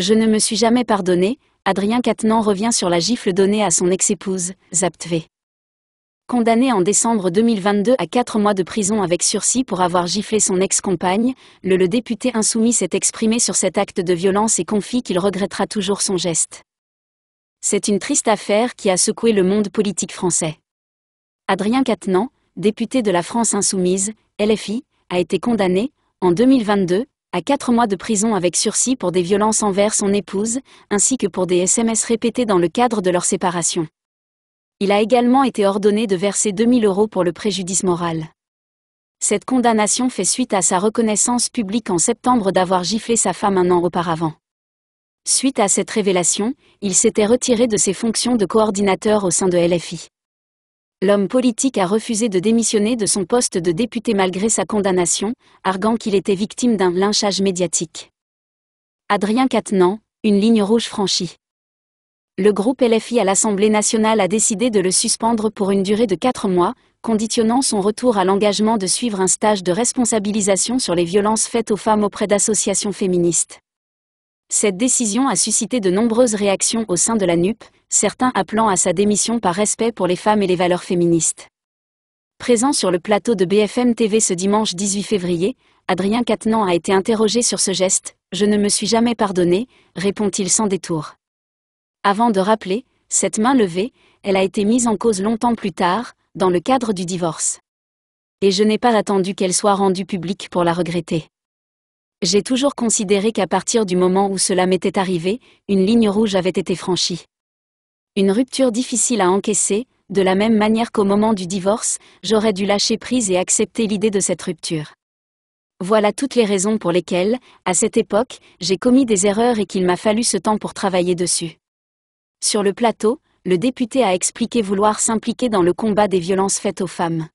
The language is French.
Je ne me suis jamais pardonné, Adrien Quatennens revient sur la gifle donnée à son ex-épouse, Zaptvé. Condamné en décembre 2022 à 4 mois de prison avec sursis pour avoir giflé son ex-compagne, le, le, député insoumis s'est exprimé sur cet acte de violence et confie qu'il regrettera toujours son geste. C'est une triste affaire qui a secoué le monde politique français. Adrien Quatennens, député de la France insoumise, LFI, a été condamné, en 2022, à 4 mois de prison avec sursis pour des violences envers son épouse, ainsi que pour des SMS répétés dans le cadre de leur séparation. Il a également été ordonné de verser 2000 euros pour le préjudice moral. Cette condamnation fait suite à sa reconnaissance publique en septembre d'avoir giflé sa femme un an auparavant. Suite à cette révélation, il s'était retiré de ses fonctions de coordinateur au sein de LFI l'homme politique a refusé de démissionner de son poste de député malgré sa condamnation, arguant qu'il était victime d'un lynchage médiatique. Adrien Quatennens, une ligne rouge franchie. Le groupe LFI à l'Assemblée nationale a décidé de le suspendre pour une durée de quatre mois, conditionnant son retour à l'engagement de suivre un stage de responsabilisation sur les violences faites aux femmes auprès d'associations féministes. Cette décision a suscité de nombreuses réactions au sein de la NUP, certains appelant à sa démission par respect pour les femmes et les valeurs féministes. Présent sur le plateau de BFM TV ce dimanche 18 février, Adrien Quatennant a été interrogé sur ce geste. Je ne me suis jamais pardonné, répond-il sans détour. Avant de rappeler, cette main levée, elle a été mise en cause longtemps plus tard, dans le cadre du divorce. Et je n'ai pas attendu qu'elle soit rendue publique pour la regretter. J'ai toujours considéré qu'à partir du moment où cela m'était arrivé, une ligne rouge avait été franchie. Une rupture difficile à encaisser, de la même manière qu'au moment du divorce, j'aurais dû lâcher prise et accepter l'idée de cette rupture. Voilà toutes les raisons pour lesquelles, à cette époque, j'ai commis des erreurs et qu'il m'a fallu ce temps pour travailler dessus. Sur le plateau, le député a expliqué vouloir s'impliquer dans le combat des violences faites aux femmes.